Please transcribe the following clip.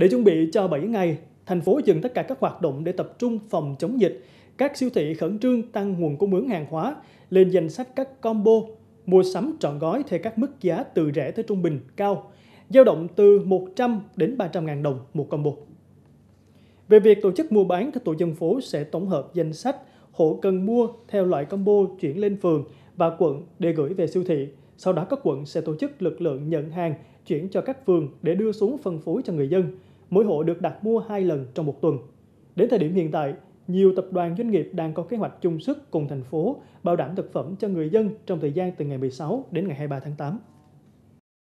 Để chuẩn bị cho 7 ngày, thành phố dừng tất cả các hoạt động để tập trung phòng chống dịch. Các siêu thị khẩn trương tăng nguồn cung ứng hàng hóa, lên danh sách các combo mua sắm trọn gói theo các mức giá từ rẻ tới trung bình cao, dao động từ 100 đến 300 ngàn đồng một combo. Về việc tổ chức mua bán, các tổ dân phố sẽ tổng hợp danh sách hộ cần mua theo loại combo chuyển lên phường và quận để gửi về siêu thị. Sau đó các quận sẽ tổ chức lực lượng nhận hàng chuyển cho các phường để đưa xuống phân phối cho người dân mỗi hộ được đặt mua hai lần trong một tuần. Đến thời điểm hiện tại, nhiều tập đoàn doanh nghiệp đang có kế hoạch chung sức cùng thành phố bảo đảm thực phẩm cho người dân trong thời gian từ ngày 16 đến ngày 23 tháng 8.